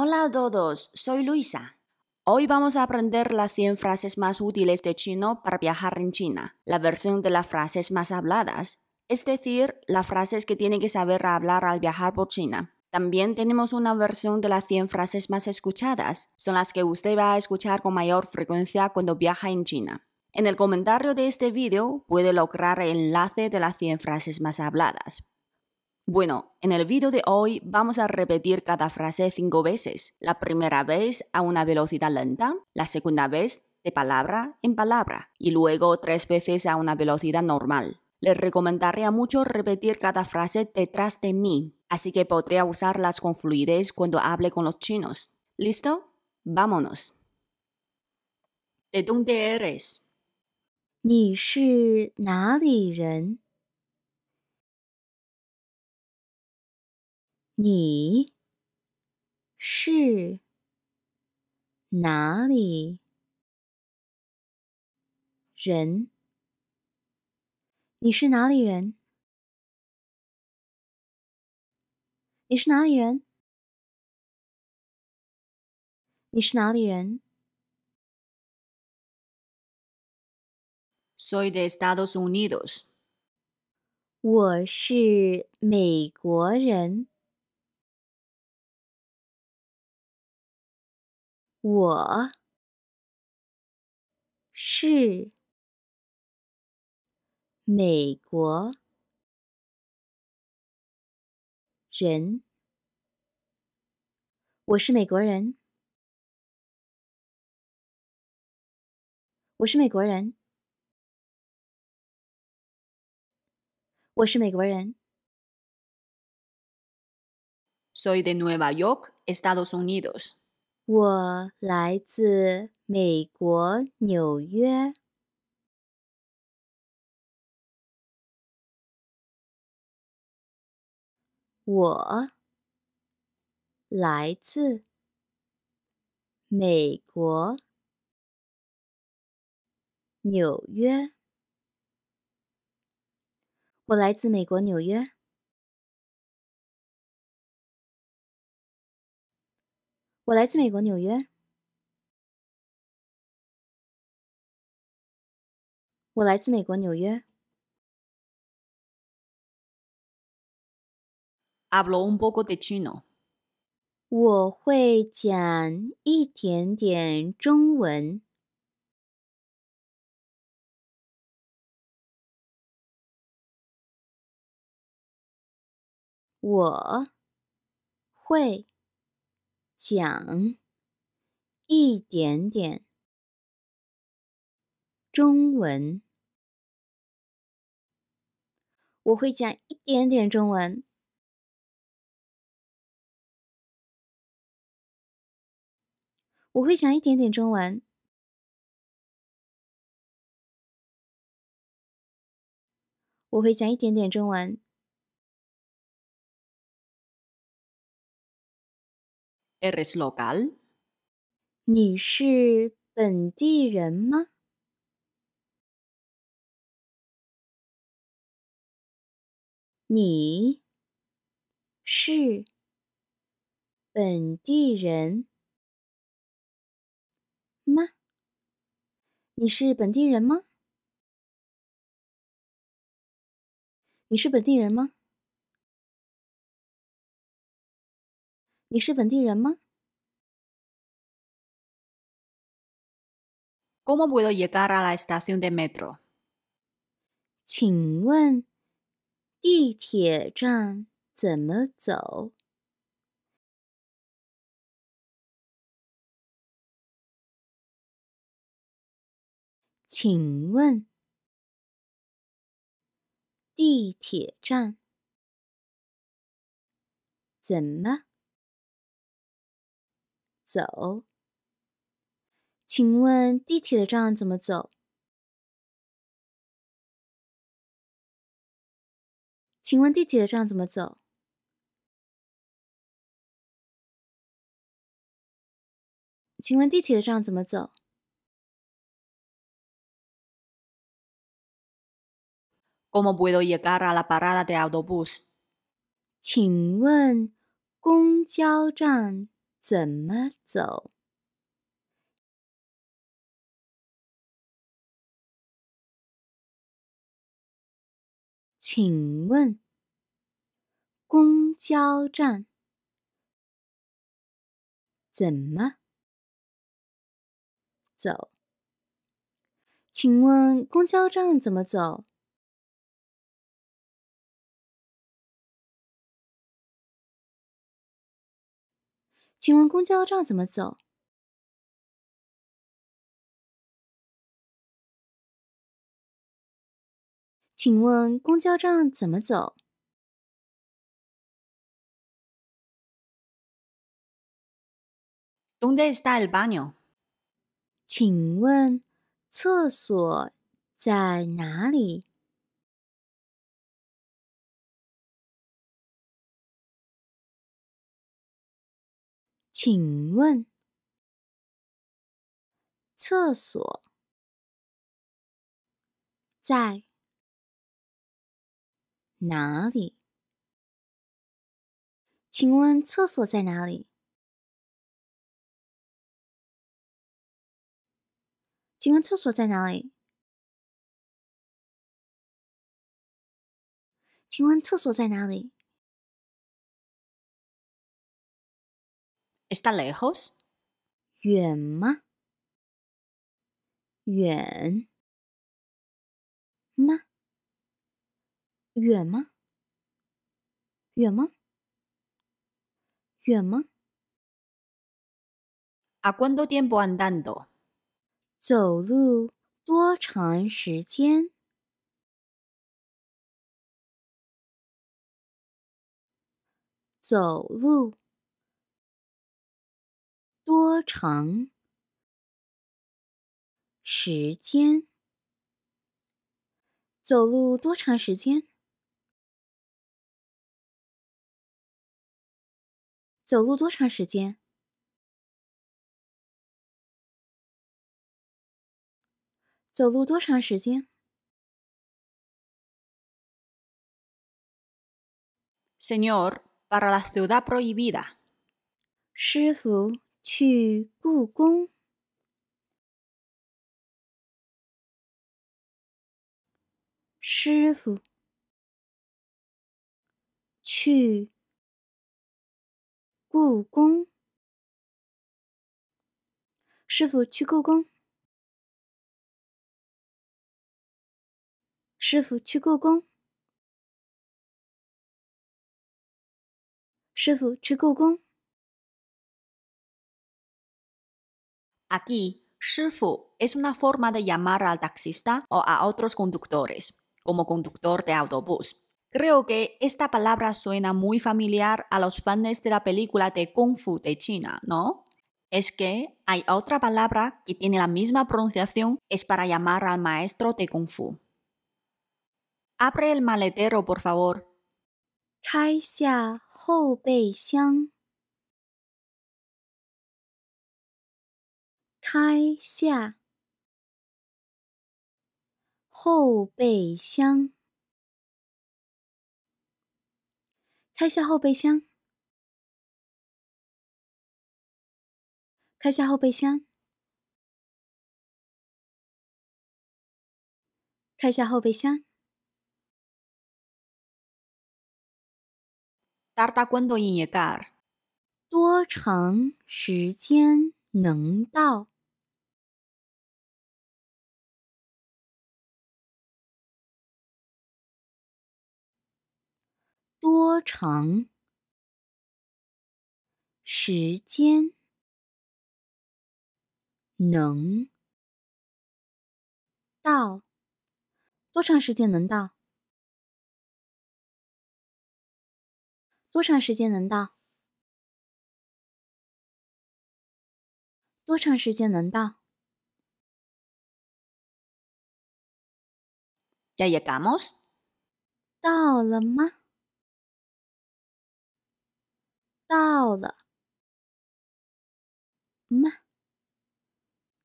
Hola a todos, soy Luisa. Hoy vamos a aprender las 100 frases más útiles de chino para viajar en China, la versión de las frases más habladas, es decir, las frases que tiene que saber hablar al viajar por China. También tenemos una versión de las 100 frases más escuchadas, son las que usted va a escuchar con mayor frecuencia cuando viaja en China. En el comentario de este vídeo puede lograr el enlace de las 100 frases más habladas. Bueno, en el vídeo de hoy vamos a repetir cada frase cinco veces. La primera vez a una velocidad lenta, la segunda vez de palabra en palabra y luego tres veces a una velocidad normal. Les recomendaría mucho repetir cada frase detrás de mí, así que podría usarlas con fluidez cuando hable con los chinos. ¿Listo? Vámonos. ¿De dónde eres? 你是哪里人？你是哪里人？你是哪里人？你是哪里人？你是哪里人？Soy de Estados Unidos。我是美国人。我是美国人。我是美国人。我是美国人。我是美国人。Soy de Nueva York, Estados Unidos. 我来自美国纽约。我来自美国纽约。我来自美国纽约。我来自美国纽约。我来自美国纽约。阿布隆波哥的区诺，我会讲一点点中文。我会。讲一点点中文，我会讲一点点中文，我会讲一点点中文，我会讲一点点中文。eres local？你是本地人吗？你是本地人吗？你是本地人吗？你是本地人吗？你是本地人吗？Cómo puedo llegar a la estación de metro？请问地铁站怎么走？请问地铁站怎么？走，请问地铁的站怎么走？请问地铁的站怎么走？请问地铁的站怎么走？¿Cómo puedo llegar a la parada de autobús？请问公交站。怎么走？请问公交站怎么走？请问公交站怎么走？请问公交站怎么走？请问公交站怎么走？Donde es el baño？请问厕所在哪里？请问，厕所在哪里？请问厕所在哪里？请问厕所在哪里？请问厕所在哪里？Está lejos？远吗？远吗？远吗？远吗？A cuánto tiempo andando？走路多长时间？走路。多长时间？走路多长时间？走路多长时间？走路多长时间？Señor, para la ciudad prohibida。师傅。去故宫，师傅。去故宫，师傅去故宫，师傅去故宫，师傅去故宫。Aquí, Shifu es una forma de llamar al taxista o a otros conductores, como conductor de autobús. Creo que esta palabra suena muy familiar a los fans de la película de Kung Fu de China, ¿no? Es que hay otra palabra que tiene la misma pronunciación, es para llamar al maestro de Kung Fu. Abre el maletero, por favor. 开下后备箱。开下后备箱。开下后备箱。开下后备箱。开下后备箱。多长时间能到？多长时间能到？多长时间能到？多长时间能到？多到了吗？到了吗？到了吗？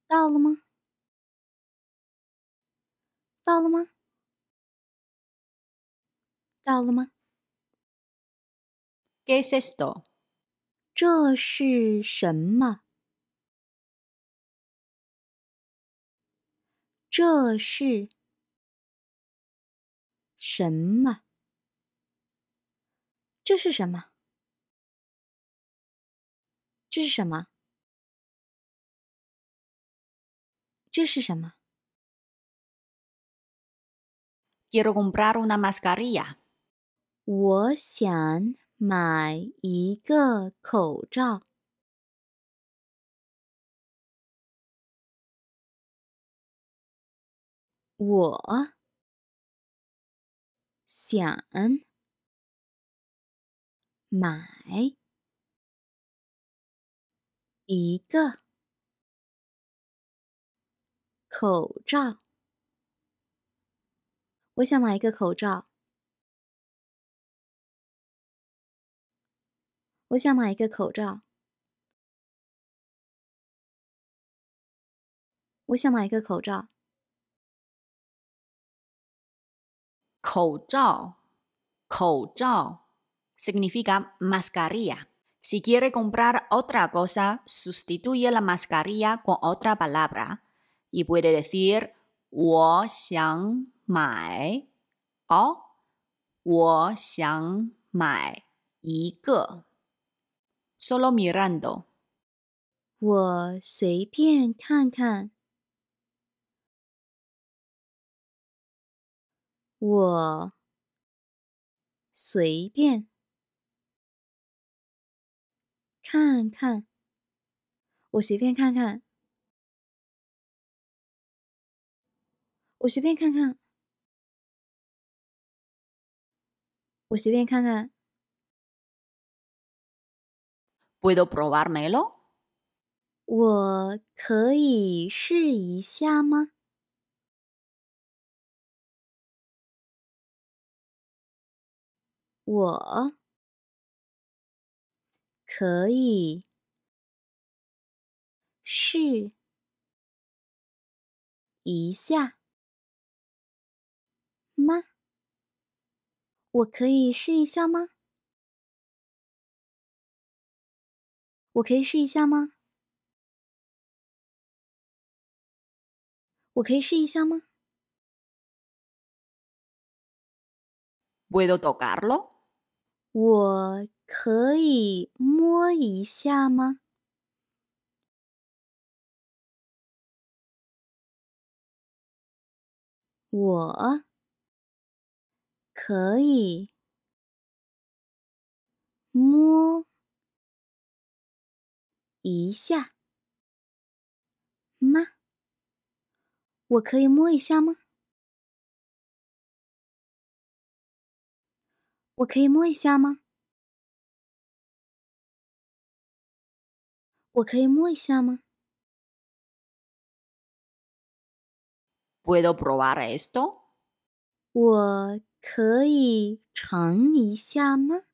到了吗？到了吗？到了吗？Gesto，这是什么？这是什么？这是什么？这是什么？这是什么？Quiero comprar una mascarilla。我想买一个口罩。我想买。一个口罩，我想买一个口罩，我想买一个口罩，我想买一个口罩。口罩，口罩，significa mascarilla。Si quiere comprar otra cosa, sustituye la mascarilla con otra palabra y puede decir 我想买 o solo mirando. 我随便看看。我随便。看看，我随便看看，我随便看看，我随便看看。puedo p r o b r m e lo？我可以试一下吗？我。可以试一下吗？我可以试一下吗？我可以试一下吗？我可以试一下吗？Puedo tocarlo？我。可以摸一下吗？我可以摸一下吗？我可以摸一下吗？我可以摸一下吗？我可以摸一下吗？Puedo probar esto？我可以尝一下吗？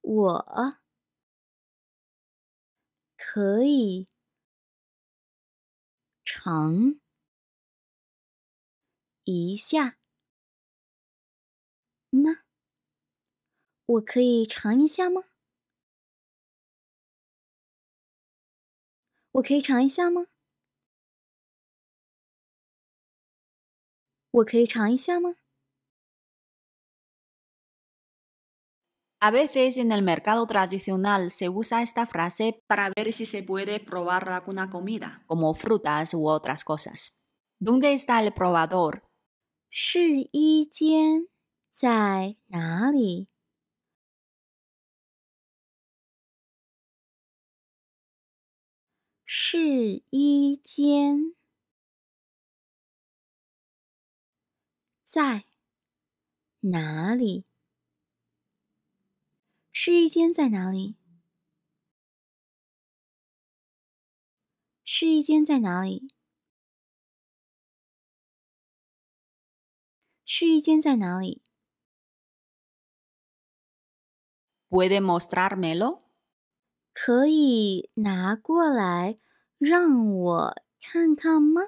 我可以尝一下吗？¿A veces en el mercado tradicional se usa esta frase para ver si se puede probar alguna comida, como frutas u otras cosas. ¿Dónde está el probador? 试衣间在哪里？试衣间在哪里？试衣间在哪里？试衣间在哪里？Puede mostrármelo？可以拿过来让我看看吗？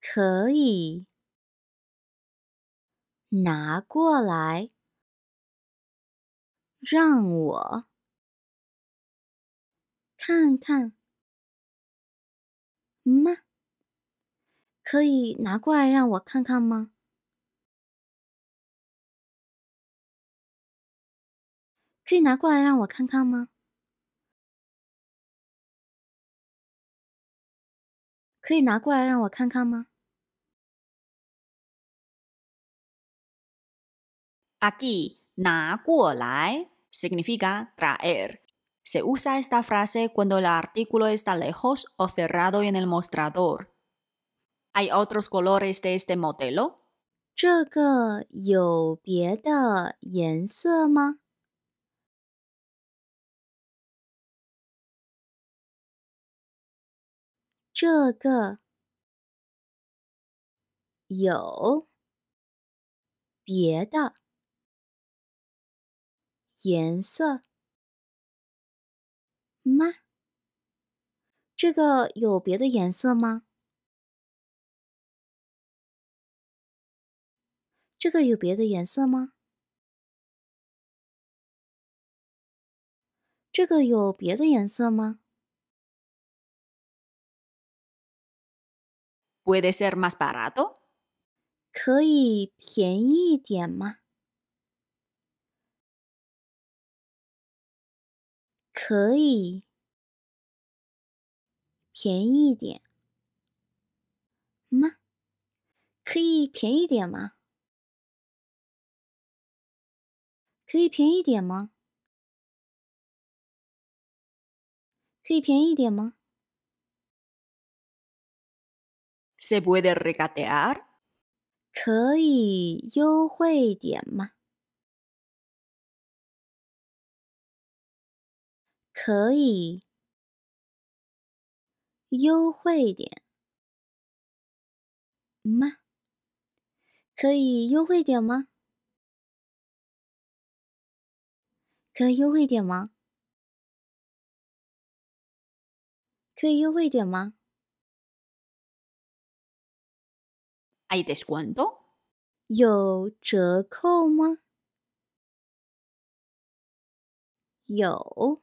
可以拿过来让我看看吗？可以拿过来让我看看吗？Aquí, nakuolae significa traer. Se usa esta frase cuando el artículo está lejos o cerrado en el mostrador. ¿Hay otros colores de este modelo? 这个有别的颜色吗？这个有别的颜色吗？这个有别的颜色吗？这个有别的颜色吗？¿Puede ser más barato? idioma. 可以优惠点吗？可以优惠点吗？可以优惠点吗？可以优惠点吗？有折扣吗？有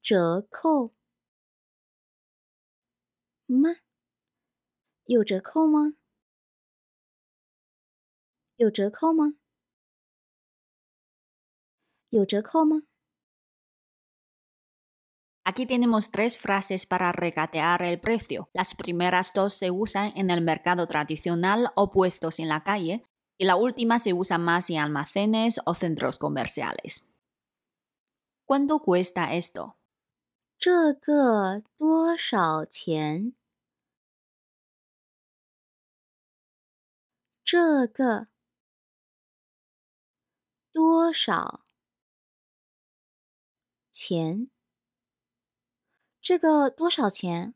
折扣吗？有折扣吗？有折扣吗？有折扣吗？Aquí tenemos tres frases para recatear el precio. Las primeras dos se usan en el mercado tradicional o puestos en la calle y la última se usa más en almacenes o centros comerciales. ¿Cuánto cuesta esto? 这个多少钱？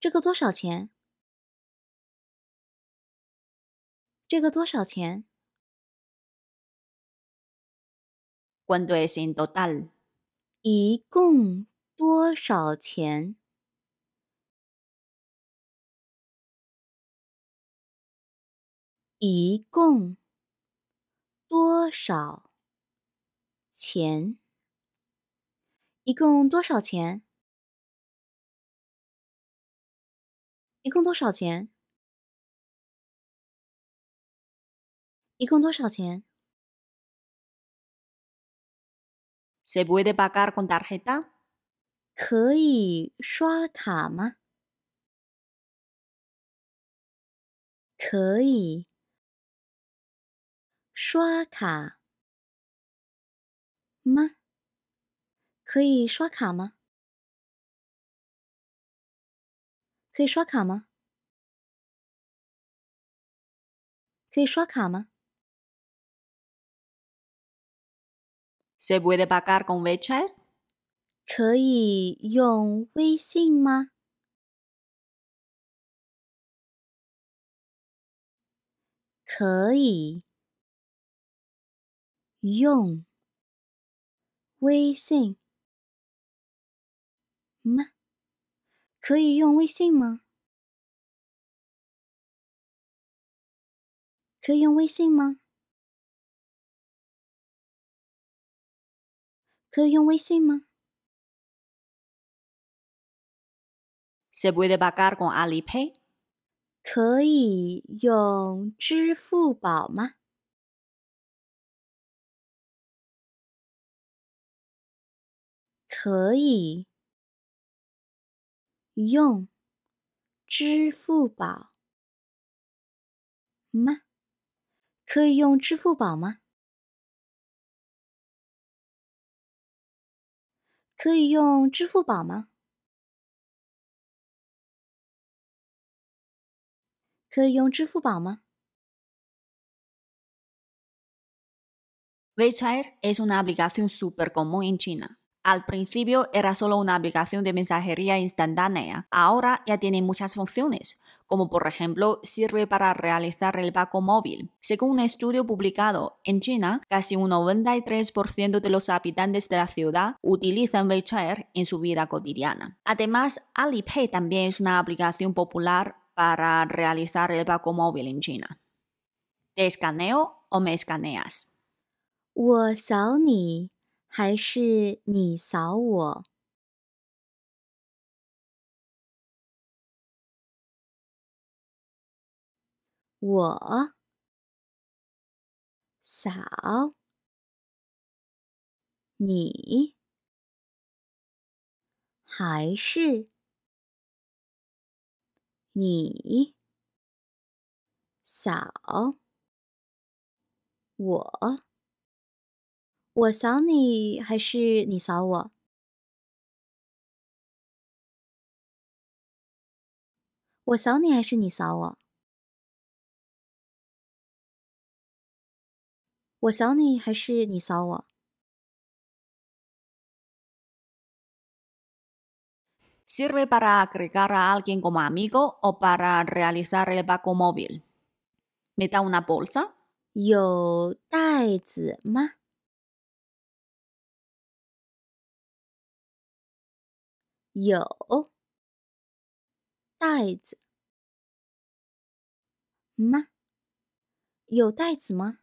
这个多少钱？这个多少钱？¿Cuánto es en total? 一共多少钱？一共多少钱？一共多少钱？一共多少钱？一共多少钱？Se puede pagar con tarjeta？可以刷卡吗？可以刷卡吗？可以刷卡吗？可以刷卡吗？可以刷卡吗？Se puede pagar con WeChat？可以用微信吗？可以，用微信。吗？可以用微信吗？可以用微信吗？可以用微信吗？sebut d e baca k a n AliPay，可以用支付宝吗？可以。用支付宝吗？可以用支付宝吗？可以用支付宝吗？可以用支付宝吗？WeChat es una aplicación súper común en China. Al principio era solo una aplicación de mensajería instantánea, ahora ya tiene muchas funciones, como por ejemplo sirve para realizar el pago móvil. Según un estudio publicado en China, casi un 93% de los habitantes de la ciudad utilizan WeChat en su vida cotidiana. Además, Alipay también es una aplicación popular para realizar el pago móvil en China. ¿Te escaneo o me escaneas? 还是你扫我，我扫你，还是你扫我。我想你还是你扫我。我想你还是你扫我。我想你还是你扫我。Sirve para agregar a alguien como amigo o para realizar el pago móvil. ¿Me da una bolsa？有袋子吗？有袋子吗？有袋子吗？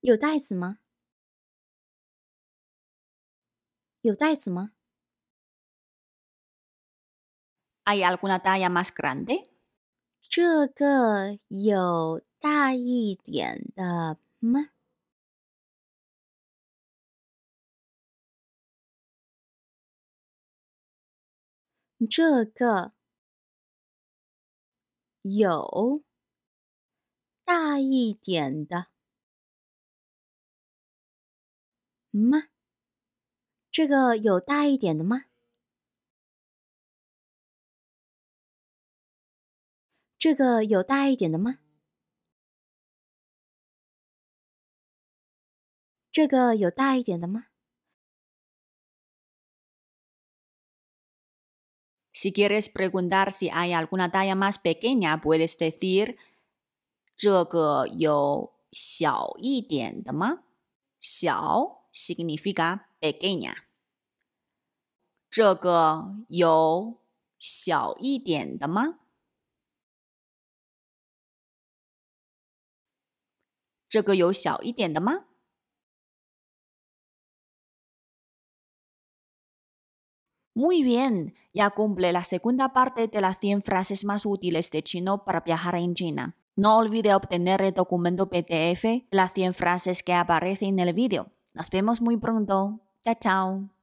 有袋子吗？有袋子吗？Hay alguna talla más grande？这个有大一点的吗？这个有大一点的吗？这个有大一点的吗？这个有大一点的吗？这个有大一点的吗？Si quieres preguntar si hay alguna talla más pequeña, puedes decir Xiao significa pequeña pequeña。这个有小一点的吗？这个有小一点的吗？Muy bien, ya cumple la segunda parte de las 100 frases más útiles de chino para viajar en China. No olvide obtener el documento PDF, las 100 frases que aparecen en el vídeo. Nos vemos muy pronto. Chao, chao.